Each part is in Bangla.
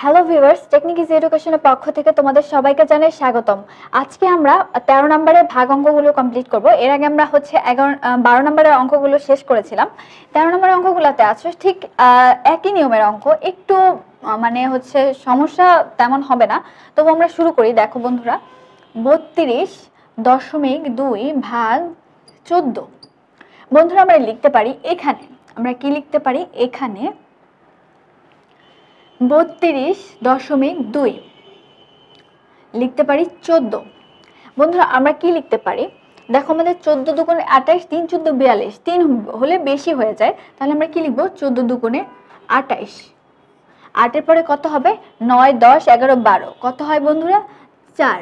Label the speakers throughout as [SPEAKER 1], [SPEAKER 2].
[SPEAKER 1] হ্যালো ভিউয়ার্স টেকনিক ইজ এডুকেশনের পক্ষ থেকে তোমাদের সবাইকে জানাই স্বাগতম আজকে আমরা তেরো নম্বরের ভাগ অঙ্কগুলো কমপ্লিট করব এর আগে আমরা হচ্ছে এগারো বারো নম্বরের অঙ্কগুলো শেষ করেছিলাম তেরো নম্বরের অঙ্কগুলোতে আছে ঠিক একই নিয়মের অঙ্ক একটু মানে হচ্ছে সমস্যা তেমন হবে না তবু আমরা শুরু করি দেখো বন্ধুরা বত্রিশ দশমিক দুই ভাগ চোদ্দ বন্ধুরা আমরা লিখতে পারি এখানে আমরা কি লিখতে পারি এখানে বত্রিশ দশমিক দুই লিখতে পারি চোদ্দ বন্ধুরা আমরা কি লিখতে পারি দেখো আমাদের চোদ্দ দুগুণে আঠাশ তিন চোদ্দ বিয়াল্লিশ তিন হলে বেশি হয়ে যায় তাহলে আমরা কি লিখবো চোদ্দ দুগুণে আঠাইশ আটের পরে কত হবে নয় দশ এগারো বারো কত হয় বন্ধুরা চার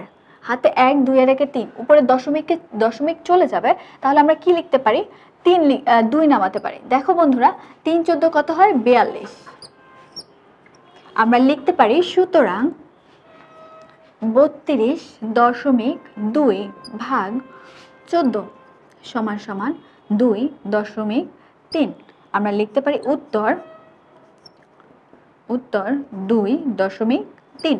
[SPEAKER 1] হাতে এক দুই আর একে তিন উপরে দশমিককে দশমিক চলে যাবে তাহলে আমরা কি লিখতে পারি তিন দুই নামাতে পারি দেখো বন্ধুরা তিন চোদ্দ কত হয় বিয়াল্লিশ আমরা লিখতে পারি সুতরাং বত্রিশ দশমিক দুই ভাগ চোদ্দ সমান সমান দুই দশমিক তিন আমরা লিখতে পারি উত্তর উত্তর দুই দশমিক তিন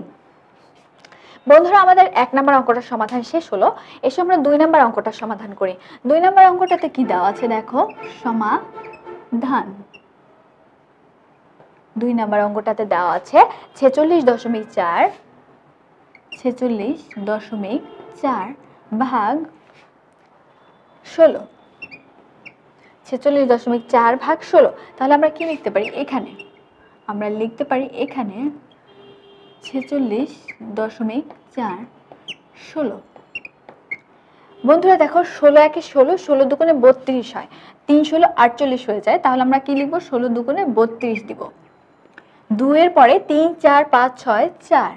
[SPEAKER 1] বন্ধুরা আমাদের এক নম্বর অঙ্কটার সমাধান শেষ হলো এসে আমরা দুই নম্বর অঙ্কটার সমাধান করি দুই নম্বর অঙ্কটাতে কি দেওয়া আছে দেখো সমাধান দুই নাম্বার অঙ্কটাতে দেওয়া আছে ছেচল্লিশ দশমিক চার ছেচল্লিশ দশমিক চার ভাগ ষোলো ছেচল্লিশ দশমিক চার ভাগ ষোলো তাহলে আমরা কি লিখতে পারি এখানে আমরা লিখতে পারি এখানে ছেচল্লিশ দশমিক চার ষোলো বন্ধুরা দেখো ষোলো একে ষোলো ষোলো দুগুণে বত্রিশ হয় তিন ষোলো আটচল্লিশ হয়ে যায় তাহলে আমরা কি লিখবো ষোলো দুগুণে বত্রিশ দিব দুয়ের পরে তিন চার পাঁচ ছয় চার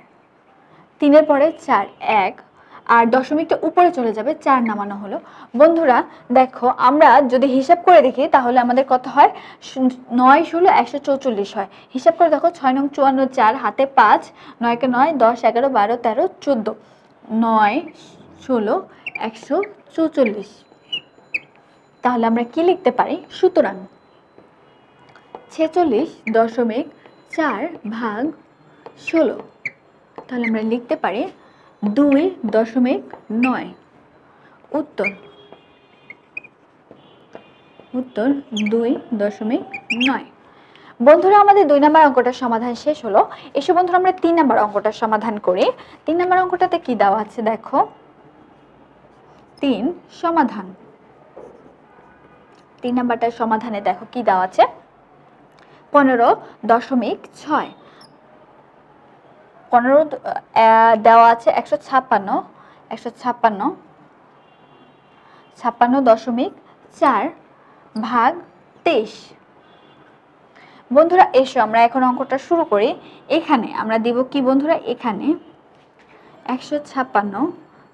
[SPEAKER 1] তিনের পরে চার এক আর দশমিকটা উপরে চলে যাবে চার নামানো হলো বন্ধুরা দেখো আমরা যদি হিসাব করে দেখি তাহলে আমাদের কত হয় নয় ষোলো একশো চৌচল্লিশ হয় হিসাব করে দেখো ছয় নং চুয়ান্ন চার হাতে পাঁচ নয়কে নয় দশ এগারো বারো তেরো চোদ্দো নয় ষোলো একশো চৌচল্লিশ তাহলে আমরা কি লিখতে পারি সুতরাং ছেচল্লিশ দশমিক চার ভাগ ষোলো তাহলে আমরা লিখতে পারি দুই দশমিক নয় উত্তর উত্তর দুই দশমিক নয় বন্ধুরা আমাদের দুই নম্বর অঙ্কটার সমাধান শেষ হলো এসব বন্ধুরা আমরা তিন নম্বর অঙ্কটার সমাধান করি তিন নম্বর অঙ্কটাতে কি দেওয়া আছে দেখো তিন সমাধান তিন নম্বরটার সমাধানে দেখো কি দেওয়া আছে পনেরো দশমিক ছয় পনেরো দেওয়া আছে একশো ছাপ্পান্ন একশো ছাপ্পান্ন ছাপ্পান্ন দশমিক চার ভাগ তেইশ বন্ধুরা এসো আমরা এখন অঙ্কটা শুরু করি এখানে আমরা দিব কি বন্ধুরা এখানে একশো ছাপ্পান্ন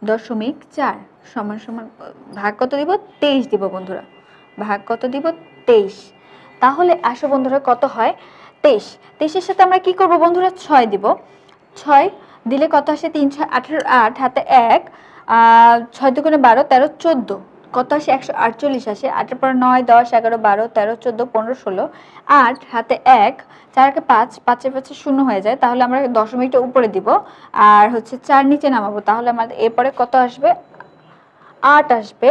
[SPEAKER 1] দশমিক চার সমান সমান ভাগ কত দিব তেইশ দিব বন্ধুরা ভাগ কত দিব তেইশ তাহলে আসো বন্ধুরা কত হয় তেইশ তেইশের সাথে আমরা কি করব বন্ধুরা ছয় দিব ছয় দিলে কত আসে তিন ছয় আঠেরো আট হাতে এক ছয় দুগুণে বারো তেরো চোদ্দো কত আসে একশো আটচল্লিশ আসে আটের পর নয় দশ এগারো বারো তেরো চোদ্দো পনেরো ষোলো আট হাতে এক চারকে পাঁচ পাঁচের পাঁচে শূন্য হয়ে যায় তাহলে আমরা দশমিকটা উপরে দিব আর হচ্ছে চার নিচে নামাবো তাহলে আমাদের এরপরে কত আসবে আট আসবে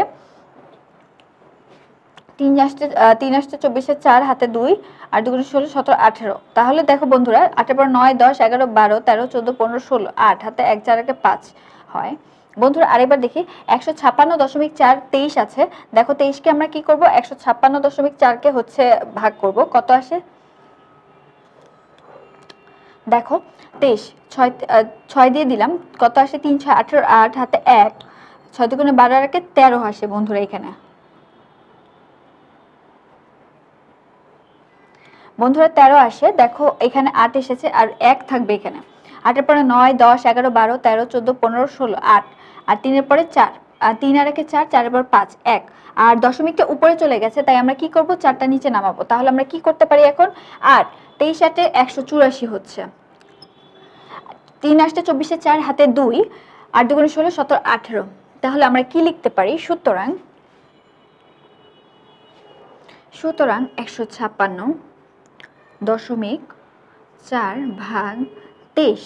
[SPEAKER 1] তিন আসতে তিন আসতে চব্বিশে চার হাতে দুই আর দুগুণে ষোলো সতেরো আঠেরো তাহলে দেখো বন্ধুরা আটের পর নয় দশ এগারো বারো তেরো চোদ্দো পনেরো ষোলো আট হাতে এক চার একে পাঁচ হয় বন্ধুরা আরেকবার দেখি একশো ছাপ্পান্ন দশমিক চার তেইশ আছে দেখো তেইশকে আমরা কি করব একশো ছাপ্পান্ন দশমিক চারকে হচ্ছে ভাগ করব কত আসে দেখো তেইশ ছয় ছয় দিয়ে দিলাম কত আসে তিন ছয় আঠেরো আট হাতে এক ছয় দুগুণে বারো একে তেরো আসে বন্ধুরা এখানে বন্ধুরা তেরো আসে দেখো এখানে আট এসেছে আর এক থাকবে এখানে আটের পরে নয় দশ এগারো বারো তেরো চোদ্দো পনেরো ষোলো আট আর তিনের পরে চার আর তিন আর একে চার চারের পর পাঁচ এক আর দশমিকটা উপরে চলে গেছে তাই আমরা কি করব চারটা নিচে নামাবো তাহলে আমরা কি করতে পারি এখন আট তেইশ আটে একশো চুরাশি হচ্ছে তিন আসতে চব্বিশে চার হাতে দুই আট দুগুণ ষোলো সতেরো আঠেরো তাহলে আমরা কি লিখতে পারি সুতরাং সুতরাং একশো ছাপ্পান্ন দশমিক চার ভাগ তেইশ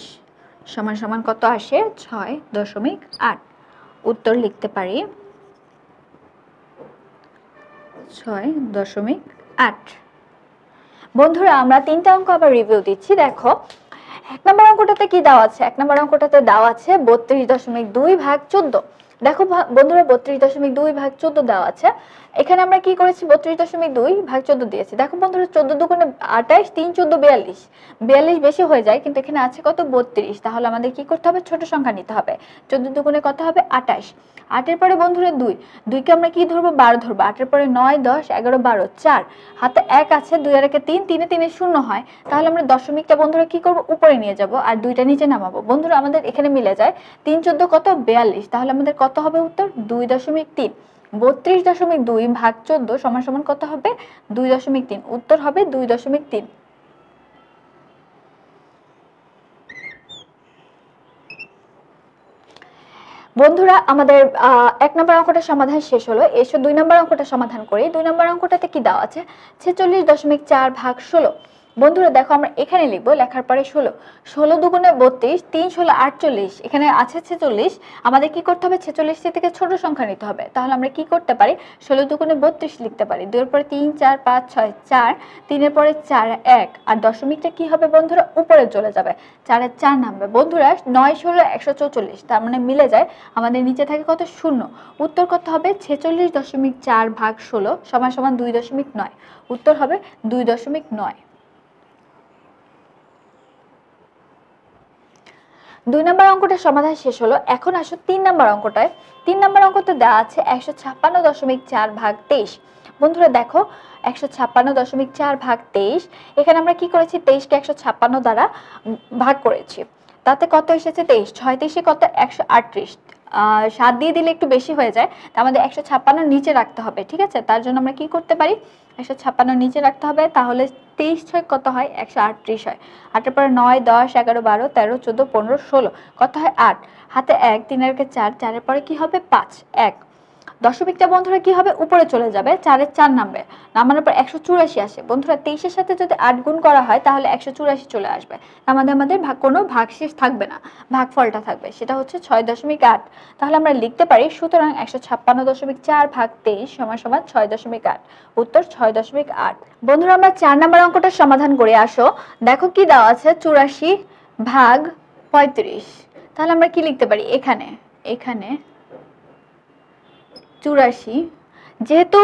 [SPEAKER 1] সমান সমান কত আসে ছয় দশমিক আট উত্তর লিখতে পারি ছয় দশমিক আট বন্ধুরা আমরা তিনটা অঙ্ক আবার রিভিউ দিচ্ছি দেখো এক নম্বর অঙ্কটাতে কি দেওয়া আছে এক নম্বর অঙ্কটাতে দেওয়া আছে বত্রিশ দশমিক দুই ভাগ চোদ্দ দেখো বন্ধুরা বত্রিশ দশমিক দুই ভাগ চোদ্দ দেওয়া আছে এখানে আমরা কি করেছি বত্রিশ দশমিক দুই ভাগ চোদ্দ দিয়েছি দেখো বন্ধুরা চোদ্দ দুগুণে আঠাইশ তিন চোদ্দ বিয়াল্লিশ বিয়াল্লিশ বেশি হয়ে যায় কিন্তু এখানে আছে কত বত্রিশ তাহলে আমাদের কি করতে হবে ছোট সংখ্যা নিতে হবে চোদ্দ দুগুণে কত হবে আঠাশ আটের পরে বন্ধুরা দুই দুইকে আমরা কি ধরবো বারো ধরবো আটের পরে নয় দশ এগারো বারো চার হাতে এক আছে দুই আর একে তিন তিনে তিনে শূন্য হয় তাহলে আমরা দশমিকটা বন্ধুরা কি করব উপরে নিয়ে যাব আর দুইটা নিচে নামাবো বন্ধুরা আমাদের এখানে মিলে যায় তিন চোদ্দ কত বিয়াল্লিশ তাহলে আমাদের কত হবে উত্তর দুই দশমিক তিন বত্রিশ দশমিক দুই ভাগ চোদ্দ সমান সমান কত হবে দুই দশমিক তিন উত্তর হবে দুই দশমিক তিন বন্ধুরা আমাদের এক নম্বর অঙ্কটা সমাধান শেষ হলো এসো দুই নম্বর অঙ্কটা সমাধান করি দুই নম্বর অঙ্কটাতে কি দেওয়া আছে ছেচল্লিশ দশমিক চার ভাগ ষোলো বন্ধুরা দেখো আমরা এখানে লিখবো লেখার পরে ষোলো ষোলো দুগুণে বত্রিশ তিন ষোলো আটচল্লিশ এখানে আছে ছেচল্লিশ আমাদের কি করতে হবে ছেচল্লিশটি থেকে ছোট সংখ্যা নিতে হবে তাহলে আমরা কি করতে পারি ষোলো দুগুণে বত্রিশ লিখতে পারি দুয়ের পরে তিন চার পাঁচ ছয় চার তিনের পরে চার এক আর দশমিকটা কি হবে বন্ধুরা উপরে চলে যাবে চারের চার নামবে বন্ধুরা নয় ষোলো একশো চৌচল্লিশ তার মানে মিলে যায় আমাদের নিচে থাকে কত শূন্য উত্তর কত হবে ছেচল্লিশ দশমিক চার ভাগ ষোলো সমান সমান দুই দশমিক নয় উত্তর হবে দুই দশমিক নয় দুই নম্বর অঙ্কটা সমাধান শেষ হলো এখন আসো তিন নম্বর অঙ্কটায় তিন নম্বর তো দেওয়া আছে একশো ছাপ্পান্ন দশমিক চার ভাগ তেইশ বন্ধুরা দেখো একশো ছাপ্পান্ন দশমিক চার ভাগ তেইশ এখানে আমরা কি করেছি তেইশকে একশো ছাপ্পান্ন দ্বারা ভাগ করেছি তাতে কত এসেছে তেইশ ছয় তেইশে কত একশো আটত্রিশ সাত দিয়ে দিলে একটু বেশি হয়ে যায় তা আমাদের একশো ছাপ্পান্ন নিচে রাখতে হবে ঠিক আছে তার জন্য আমরা কি করতে পারি একশো ছাপ্পান্ন নিচে রাখতে হবে তাহলে তেইশ ছয় কত হয় একশো আটত্রিশ হয় আটের পরে নয় দশ এগারো বারো তেরো চোদ্দো পনেরো ষোলো কত হয় আট হাতে এক তিন একে চার চারের পরে কি হবে পাঁচ এক দশমিকটা বন্ধুরা কি হবে উপরে চলে যাবে চারের চার নামবে নামানোর পর একশো চুরাশি আসে বন্ধুরা তেইশের সাথে যদি আট গুণ করা হয় তাহলে একশো চুরাশি চলে আসবে মানে আমাদের আমাদের ভাগ কোনো ভাগশেষ থাকবে না ভাগফলটা থাকবে সেটা হচ্ছে ছয় দশমিক আট তাহলে আমরা লিখতে পারি সুতরাং একশো ছাপ্পান্ন দশমিক চার ভাগ তেইশ সমান সমান ছয় দশমিক আট উত্তর ছয় দশমিক আট বন্ধুরা আমরা চার নাম্বার অঙ্কটা সমাধান করে আসো দেখো কি দেওয়া আছে চুরাশি ভাগ পঁয়ত্রিশ তাহলে আমরা কি লিখতে পারি এখানে এখানে চুরাশি যেহেতু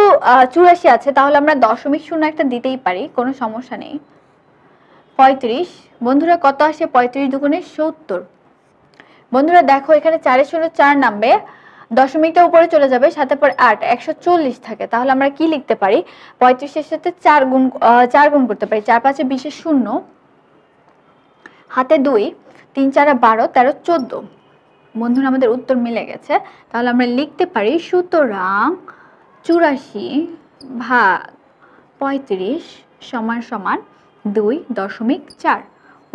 [SPEAKER 1] চুরাশি আছে তাহলে আমরা দশমিক শূন্য একটা দিতেই পারি কোনো সমস্যা নেই পঁয়ত্রিশ বন্ধুরা কত আসে পঁয়ত্রিশ দুগুণে সত্তর বন্ধুরা দেখো এখানে চারের শূন্য চার নামবে দশমিকটা উপরে চলে যাবে সাথে পর আট একশো চল্লিশ থাকে তাহলে আমরা কি লিখতে পারি পঁয়ত্রিশের সাথে চার গুণ চার গুণ করতে পারি চার পাঁচে বিশে শূন্য হাতে দুই তিন চারে বারো তেরো চোদ্দো বন্ধুরা আমাদের উত্তর মিলে গেছে তাহলে আমরা লিখতে পারি সুতরাং চুরাশি ভাগ পঁয়ত্রিশ সমান সমান দুই দশমিক চার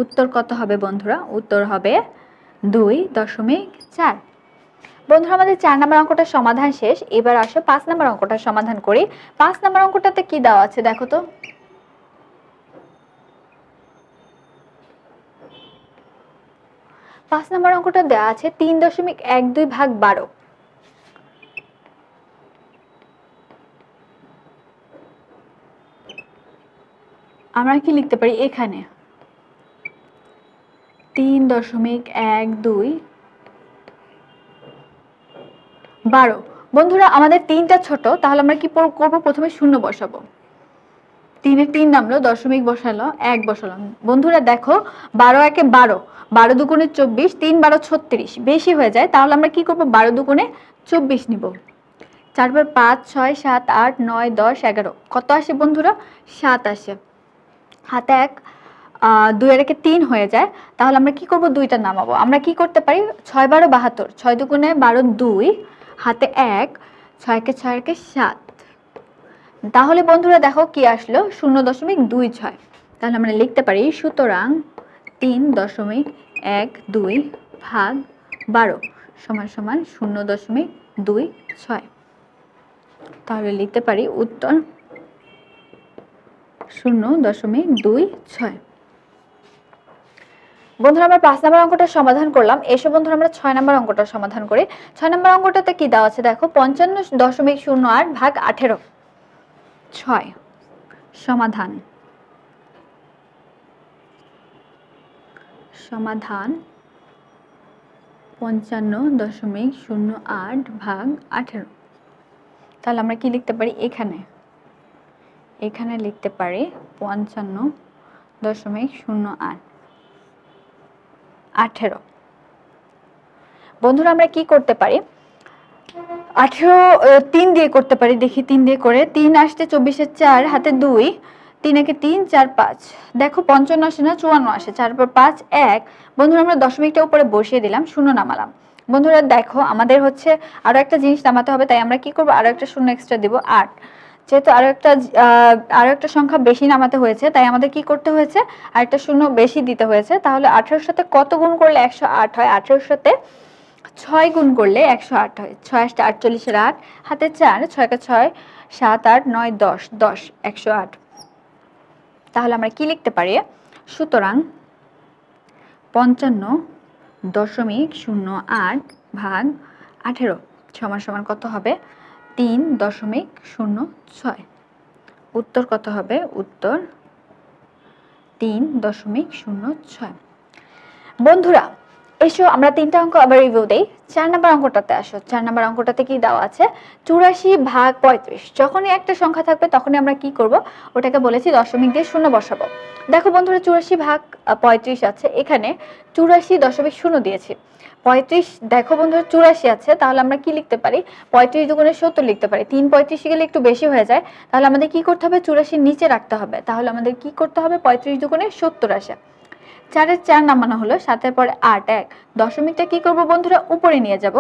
[SPEAKER 1] উত্তর কত হবে বন্ধুরা উত্তর হবে দুই দশমিক চার বন্ধুরা আমাদের চার নম্বর অঙ্কটা সমাধান শেষ এবার আসো পাঁচ নম্বর অঙ্কটা সমাধান করি পাঁচ নম্বর অঙ্কটাতে কি দেওয়া আছে দেখো তো পাঁচ নম্বর অঙ্কটা দেওয়া আছে তিন দশমিক এক দুই ভাগ বারো আমরা কি লিখতে পারি এখানে তিন দশমিক এক দুই বারো বন্ধুরা আমাদের তিনটা ছোট তাহলে আমরা কি করবো প্রথমে শূন্য বসাবো তিনে তিন নামলো দশমিক বসালো এক বসালো বন্ধুরা দেখো বারো একে বারো বারো দুগুণে চব্বিশ তিন বারো ছত্রিশ বেশি হয়ে যায় তাহলে আমরা কি করব বারো দুগুণে চব্বিশ নিব চারবার পাঁচ ছয় সাত আট নয় দশ এগারো কত আসে বন্ধুরা সাত আসে হাতে এক দুই আর একে তিন হয়ে যায় তাহলে আমরা কি করব দুইটা নামাবো আমরা কি করতে পারি ছয় বারো বাহাত্তর ছয় দুগুণে বারো দুই হাতে এক ছয় একে ছয় একে সাত তাহলে বন্ধুরা দেখো কি আসলো শূন্য দশমিক দুই ছয় তাহলে আমরা লিখতে পারি সুতরাং তিন দশমিক এক দুই ভাগ বারো সমান সমান শূন্য দশমিক দুই ছয় তাহলে লিখতে পারি উত্তর শূন্য দশমিক দুই ছয় বন্ধুরা আমরা পাঁচ নম্বর অঙ্কটা সমাধান করলাম এসে বন্ধুরা আমরা ছয় নম্বর অঙ্কটা সমাধান করি ছয় নম্বর অঙ্কটাতে কি দেওয়া আছে দেখো পঞ্চান্ন দশমিক শূন্য আট ভাগ আঠেরো ছয় সমাধান সমাধান পঞ্চান্ন দশমিক শূন্য আট ভাগ আঠেরো তাহলে আমরা কি লিখতে পারি এখানে এখানে লিখতে পারি পঞ্চান্ন দশমিক শূন্য আট আঠেরো বন্ধুরা আমরা কি করতে পারি আঠেরো তিন দিয়ে করতে পারি দেখি তিন দিয়ে করে তিন আসতে চব্বিশে চার হাতে দুই তিন একে তিন চার পাঁচ দেখো পঞ্চান্ন আসে না চুয়ান্ন আসে চার পর পাঁচ এক বন্ধুরা আমরা দশমিকটা উপরে বসিয়ে দিলাম শূন্য নামালাম বন্ধুরা দেখো আমাদের হচ্ছে আরও একটা জিনিস নামাতে হবে তাই আমরা কি করবো আরও একটা শূন্য এক্সট্রা দেবো আট যেহেতু আরও একটা আরও একটা সংখ্যা বেশি নামাতে হয়েছে তাই আমাদের কি করতে হয়েছে আরেকটা শূন্য বেশি দিতে হয়েছে তাহলে আঠেরোর সাথে কত গুণ করলে একশো আট হয় আঠেরোর সাথে ছয় গুণ করলে একশো আট হয় ছয় আটটা আটচল্লিশের আট হাতে চার ছয়টা ছয় সাত আট নয় দশ দশ একশো আট তাহলে আমরা কি লিখতে পারি সুতরাং পঞ্চান্ন দশমিক শূন্য আট ভাগ আঠেরো সমান সমান কত হবে তিন দশমিক শূন্য ছয় উত্তর কত হবে উত্তর তিন দশমিক শূন্য ছয় বন্ধুরা এসো আমরা তিনটা অঙ্ক আবার রিভিউ দেই চার নাম্বার অঙ্কটাতে আসো চার নাম্বার অঙ্কটাতে কি দেওয়া আছে চুরাশি ভাগ পঁয়ত্রিশ যখনই একটা সংখ্যা থাকবে তখনই আমরা কি করব ওটাকে বলেছি দশমিক দিয়ে শূন্য বসাবো দেখো বন্ধুরা চুরাশি ভাগ পঁয়ত্রিশ আছে এখানে চুরাশি দশমিক শূন্য দিয়েছি পঁয়ত্রিশ দেখো বন্ধুরা চুরাশি আছে তাহলে আমরা কি লিখতে পারি পঁয়ত্রিশ দুগুণে সত্তর লিখতে পারি তিন পঁয়ত্রিশে গেলে একটু বেশি হয়ে যায় তাহলে আমাদের কি করতে হবে চুরাশির নিচে রাখতে হবে তাহলে আমাদের কি করতে হবে পঁয়ত্রিশ দুগুণে সত্তর আসে চারের চার নামানো হলো সাতের পরে আট এক দশমিকটা কি করব বন্ধুরা উপরে নিয়ে যাব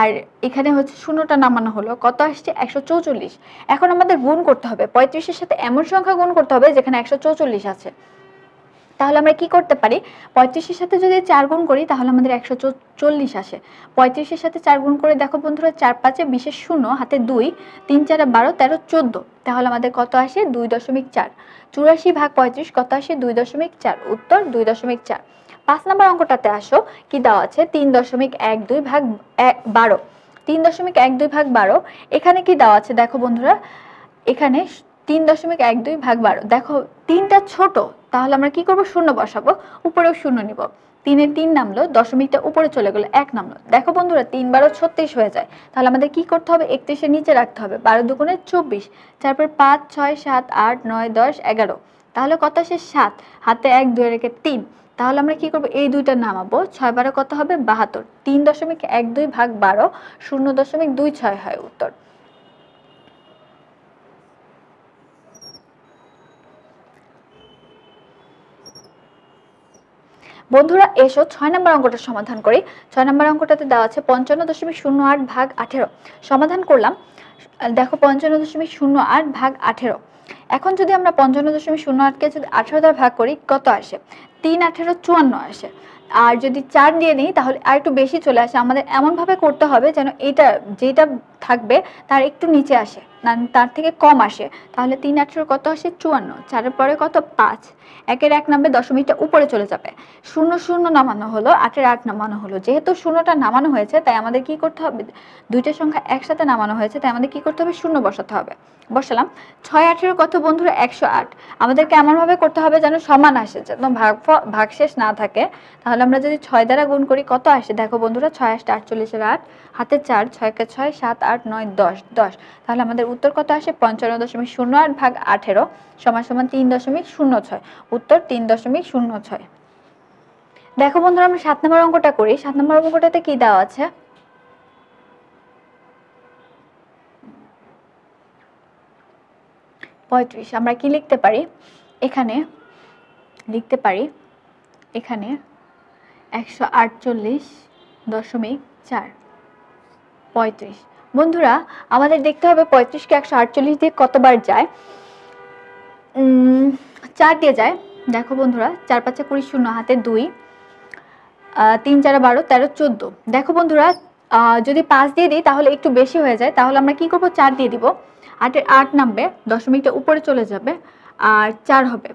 [SPEAKER 1] আর এখানে হচ্ছে শূন্যটা নামানো হলো কত আসছে একশো চৌচল্লিশ এখন আমাদের গুণ করতে হবে পঁয়ত্রিশের সাথে এমন সংখ্যা গুণ করতে হবে যেখানে একশো চৌচল্লিশ আছে তাহলে আমরা কি করতে পারি পঁয়ত্রিশের সাথে যদি চার গুণ করি তাহলে আমাদের একশো চল্লিশ আসে পঁয়ত্রিশের সাথে চার গুণ করে দেখো বন্ধুরা চার পাঁচে বিশেষ শূন্য হাতে দুই তিন চারে বারো তেরো চোদ্দো তাহলে আমাদের কত আসে দুই দশমিক চার চুরাশি ভাগ পঁয়ত্রিশ কত আসে দুই দশমিক চার উত্তর দুই দশমিক চার পাঁচ নম্বর অঙ্কটাতে আসো কি দেওয়া আছে তিন দশমিক এক দুই ভাগ এক বারো তিন দশমিক এক দুই ভাগ বারো এখানে কি দেওয়া আছে দেখো বন্ধুরা এখানে তিন দশমিক এক দুই ভাগ বারো দেখো তিনটা ছোট তাহলে আমরা কি করব শূন্য বসাবো উপরেও শূন্য নিব তিনে তিন নামলো দশমিকটা উপরে চলে গেলো এক নামলো দেখো বন্ধুরা তিন বারো ছত্রিশ হয়ে যায় তাহলে আমাদের কি করতে হবে একত্রিশের নিচে রাখতে হবে বারো দুগুণে চব্বিশ তারপর পাঁচ ছয় সাত আট নয় দশ এগারো তাহলে কত আসে সাত হাতে এক দুই রেখে তিন তাহলে আমরা কি করব এই দুইটা নামাবো ছয় বারো কত হবে বাহাত্তর তিন দশমিক এক দুই ভাগ বারো শূন্য দশমিক দুই ছয় হয় উত্তর বন্ধুরা এসো ছয় নম্বর অঙ্কটা সমাধান করি ছয় নম্বর অঙ্কটাতে দেওয়া আছে পঞ্চান্ন দশমিক শূন্য আট ভাগ আঠেরো সমাধান করলাম দেখো পঞ্চান্ন দশমিক শূন্য আট ভাগ আঠেরো এখন যদি আমরা পঞ্চান্ন দশমিক শূন্য আটকে যদি আঠেরো দ্বারা ভাগ করি কত আসে তিন আঠেরো চুয়ান্ন আসে আর যদি চার দিয়ে নিই তাহলে আর একটু বেশি চলে আসে আমাদের এমনভাবে করতে হবে যেন এটা যেটা থাকবে তার একটু নিচে আসে তার থেকে কম আসে তাহলে তিন আঠেরো কত আসে চুয়ান্ন চারের পরে কত পাঁচ একের এক নামবে দশমিকটা উপরে চলে যাবে শূন্য শূন্য নামানো হলো আটের আট নামানো হলো যেহেতু শূন্যটা নামানো হয়েছে তাই আমাদের কি করতে হবে দুইটা সংখ্যা একসাথে নামানো হয়েছে তাই আমাদের কি করতে হবে শূন্য বসাতে হবে বসালাম ছয় আঠেরো কত বন্ধুরা একশো আট আমাদেরকে এমনভাবে করতে হবে যেন সমান আসে যেন ভাগ ভাগশেষ না থাকে তাহলে আমরা যদি ছয় দ্বারা গুণ করি কত আসে দেখো বন্ধুরা ছয় আসতে আটচল্লিশের আট হাতে চার ছয়কে ছয় সাত আট আট নয় দশ দশ তাহলে আমাদের উত্তর কত আসে পঞ্চান্ন দশমিক শূন্য আট ভাগ আঠেরো সমান সমান তিন দশমিক শূন্য ছয় উত্তর তিন দশমিক শূন্য ছয় দেখো বন্ধুরা আমরা সাত নম্বর অঙ্কটা করি সাত নম্বর অঙ্কটাতে কি দেওয়া আছে পঁয়ত্রিশ আমরা কি লিখতে পারি এখানে লিখতে পারি এখানে একশো আটচল্লিশ দশমিক চার পঁয়ত্রিশ বন্ধুরা আমাদের দেখতে হবে পঁয়ত্রিশকে একশো আটচল্লিশ দিয়ে কতবার যায় চার দিয়ে যায় দেখো বন্ধুরা চার পাঁচে কুড়ি শূন্য হাতে দুই তিন চার বারো তেরো চোদ্দ দেখো বন্ধুরা যদি পাঁচ দিয়ে দিই তাহলে একটু বেশি হয়ে যায় তাহলে আমরা কি করব চার দিয়ে দিব আটের আট নামবে দশমিকটা উপরে চলে যাবে আর চার হবে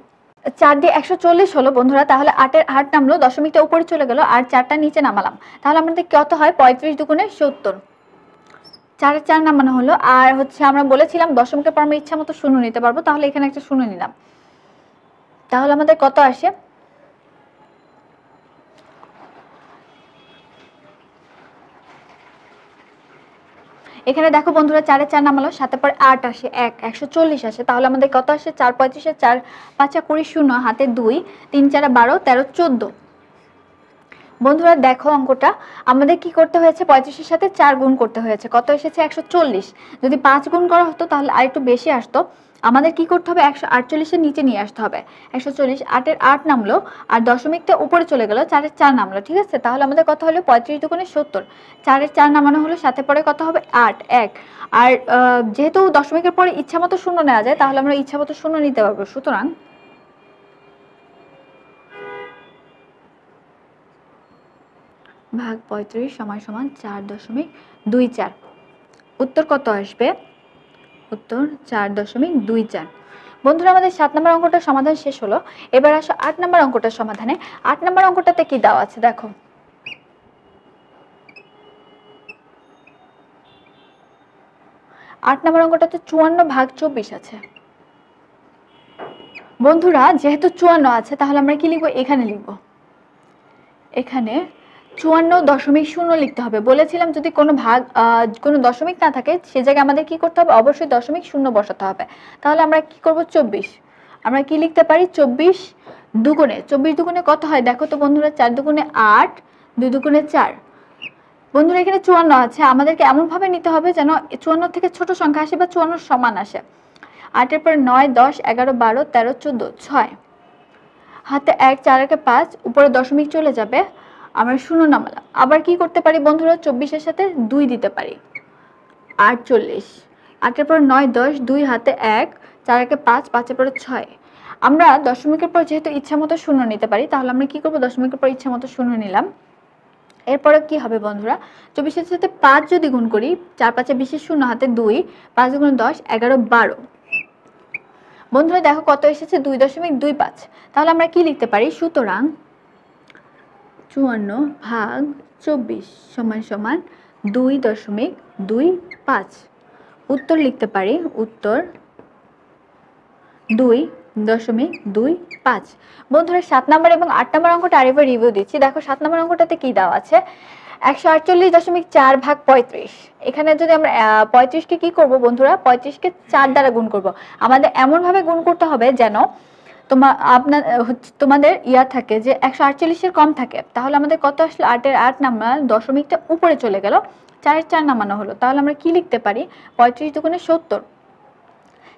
[SPEAKER 1] চার দিয়ে একশো চল্লিশ হলো বন্ধুরা তাহলে আটের আট নামলো দশমিকটা উপরে চলে গেল আর চারটা নিচে নামালাম তাহলে আমাদের কত হয় পঁয়ত্রিশ দুগুণে সত্তর চারের চার নামানো হলো আর হচ্ছে আমরা বলেছিলাম দশমকে পর আমরা ইচ্ছা মতো শূন্য নিতে পারবো তাহলে এখানে একটা শুনে নিলাম তাহলে আমাদের কত আসে এখানে দেখো বন্ধুরা চারে চার নামালো সাথে পর আট আসে এক একশো চল্লিশ আসে তাহলে আমাদের কত আসে চার পঁয়ত্রিশে চার পাঁচা কুড়ি শূন্য হাতে দুই তিন চারে বারো তেরো চোদ্দো বন্ধুরা দেখো অঙ্কটা আমাদের কি করতে হয়েছে পঁয়ত্রিশের সাথে চার গুণ করতে হয়েছে কত এসেছে একশো যদি পাঁচ গুণ করা হতো তাহলে আর একটু বেশি আসতো আমাদের কি করতে হবে একশো আটচল্লিশের নিচে নিয়ে আসতে হবে একশো চল্লিশ আটের আট নামলো আর দশমিকটা উপরে চলে গেলো চারের চার নামলো ঠিক আছে তাহলে আমাদের কথা হলো পঁয়ত্রিশ দুগুণে সত্তর চারের চার নামানো হলো সাথে পরে কথা হবে আট এক আর যেহেতু দশমিকের পরে ইচ্ছামতো শূন্য নেওয়া যায় তাহলে আমরা ইচ্ছামতো শূন্য নিতে পারবো সুতরাং ভাগ পঁয়ত্রিশ সমান সমান চার দশমিক দুই চার উত্তর কত আসবে উত্তর চার দশমিক দুই চার বন্ধুরা আমাদের সাত নম্বর অঙ্কটার সমাধান শেষ হলো এবার আসো আট নম্বর অঙ্কটার সমাধানে আট নম্বর অঙ্কটাতে কি দেওয়া আছে দেখো আট নম্বর অঙ্কটাতে চুয়ান্ন ভাগ চব্বিশ আছে বন্ধুরা যেহেতু চুয়ান্ন আছে তাহলে আমরা কি লিখবো এখানে লিখবো এখানে চুয়ান্ন দশমিক শূন্য লিখতে হবে বলেছিলাম যদি কোনো ভাগ কোনো দশমিক না থাকে সে জায়গায় আমাদের কি করতে হবে অবশ্যই দশমিক শূন্য বসাতে হবে তাহলে আমরা কি করব চব্বিশ আমরা কি লিখতে পারি চব্বিশ দুগুণে চব্বিশ দুগুণে কত হয় দেখো তো বন্ধুরা চার দুগুণে আট দুই দুগুণে চার বন্ধুরা এখানে চুয়ান্ন আছে আমাদেরকে এমনভাবে নিতে হবে যেন চুয়ান্ন থেকে ছোট সংখ্যা আসে বা চুয়ান্ন সমান আসে আটের পর নয় দশ এগারো বারো তেরো চোদ্দো ছয় হাতে এক চার একে পাঁচ উপরে দশমিক চলে যাবে আমরা শূন্য নামালাম আবার কি করতে পারি বন্ধুরা চব্বিশের সাথে দুই দিতে পারি আটচল্লিশ আটের পর নয় দশ দুই হাতে এক চার একে পাঁচ পাঁচের পরে ছয় আমরা দশমিকের পর যেহেতু ইচ্ছা মতো শূন্য নিতে পারি তাহলে আমরা কি করব দশমিকের পর ইচ্ছা মতো শূন্য নিলাম এরপরে কি হবে বন্ধুরা চব্বিশের সাথে পাঁচ যদি গুণ করি চার পাঁচে বিশেষ শূন্য হাতে দুই পাঁচ গুণ দশ এগারো বারো বন্ধুরা দেখো কত এসেছে দুই দশমিক দুই পাঁচ তাহলে আমরা কি লিখতে পারি সুতরাং চুয়ান্ন ভাগ চব্বিশ সমান সমান দুই দশমিক দুই পাঁচ উত্তর লিখতে পারি উত্তর দুই দশমিক দুই পাঁচ বন্ধুরা সাত নাম্বার এবং আট নাম্বার অঙ্কটা আরেকবার রিভিউ দিচ্ছি দেখো সাত নাম্বার অঙ্কটাতে কি দেওয়া আছে একশো আটচল্লিশ দশমিক চার ভাগ পঁয়ত্রিশ এখানে যদি আমরা পঁয়ত্রিশকে কি করব বন্ধুরা পঁয়ত্রিশকে চার দ্বারা গুণ করব আমাদের এমনভাবে গুণ করতে হবে যেন তোমা আপনার তোমাদের ইয়া থাকে যে একশো আটচল্লিশের কম থাকে তাহলে আমাদের কত আসলো আটের আট নামা দশমিকটা উপরে চলে গেল চারের চার নামানো হলো তাহলে আমরা কি লিখতে পারি পঁয়ত্রিশ দুগুণে সত্তর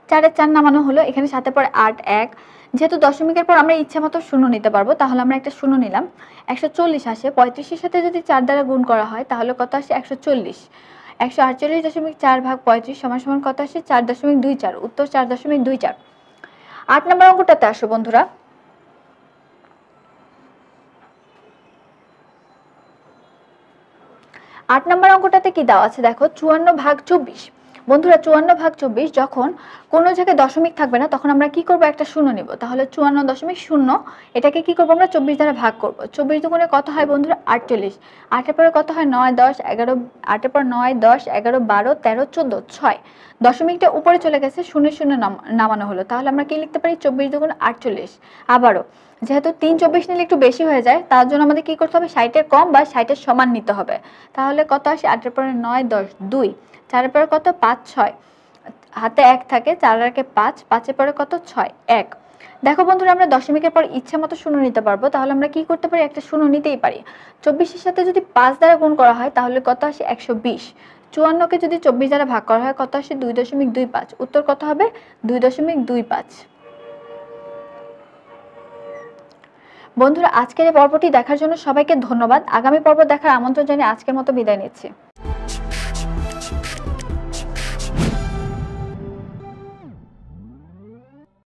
[SPEAKER 1] চারের চার নামানো হলো এখানে সাথে পরে আট এক যেহেতু দশমিকের পর আমরা ইচ্ছা মতো শূন্য নিতে পারবো তাহলে আমরা একটা শূন্য নিলাম একশো চল্লিশ আসে পঁয়ত্রিশের সাথে যদি চার দ্বারা গুণ করা হয় তাহলে কত আসে একশো চল্লিশ একশো আটচল্লিশ দশমিক চার ভাগ পঁয়ত্রিশ সমান সমান কত আসে চার দশমিক দুই চার উত্তর চার দশমিক দুই চার আট নম্বর অঙ্কটাতে আসো বন্ধুরা আট নম্বর অঙ্কটাতে কি দেওয়া আছে দেখো চুয়ান্ন ভাগ চব্বিশ বন্ধুরা চুয়ান্ন ভাগ চব্বিশ যখন কোনো জায়গায় দশমিক থাকবে না তখন আমরা কি করব একটা শূন্য নিব তাহলে চুয়ান্ন দশমিক শূন্য এটাকে কি করব আমরা চব্বিশ দ্বারা ভাগ করব চব্বিশ দুগুণে কত হয় বন্ধুরা আটচল্লিশ আটের পরে কত হয় নয় দশ এগারো আটের পর নয় দশ এগারো বারো তেরো চোদ্দো ছয় দশমিকটা উপরে চলে গেছে শূন্য শূন্য নামানো হলো তাহলে আমরা কি লিখতে পারি চব্বিশ দুগুণ আটচল্লিশ আবারও যেহেতু তিন চব্বিশ নিলে একটু বেশি হয়ে যায় তার জন্য আমাদের কি করতে হবে ষাটের কম বা ষাটের সমান নিতে হবে তাহলে কত আসে আটের পরে নয় দশ দুই চারের পরে কত পাঁচ ছয় হাতে এক থাকে চার আগে পাঁচ পাঁচের পরে কত ছয় এক দেখো বন্ধুরা আমরা দশমিকের পর ইচ্ছা মতো শূন্য নিতে পারবো তাহলে আমরা কি করতে পারি একটা শূন্য নিতেই পারি চব্বিশের সাথে যদি পাঁচ দ্বারা গুণ করা হয় তাহলে কত আসে একশো বিশ চুয়ান্নকে যদি চব্বিশ দ্বারা ভাগ করা হয় কত আসে দুই দশমিক দুই পাঁচ উত্তর কত হবে দুই দশমিক দুই পাঁচ বন্ধুরা আজকের এই পর্বটি দেখার জন্য সবাইকে ধন্যবাদ আগামী পর্ব দেখার আমন্ত্রণ জানিয়ে আজকের মতো বিদায় নিচ্ছি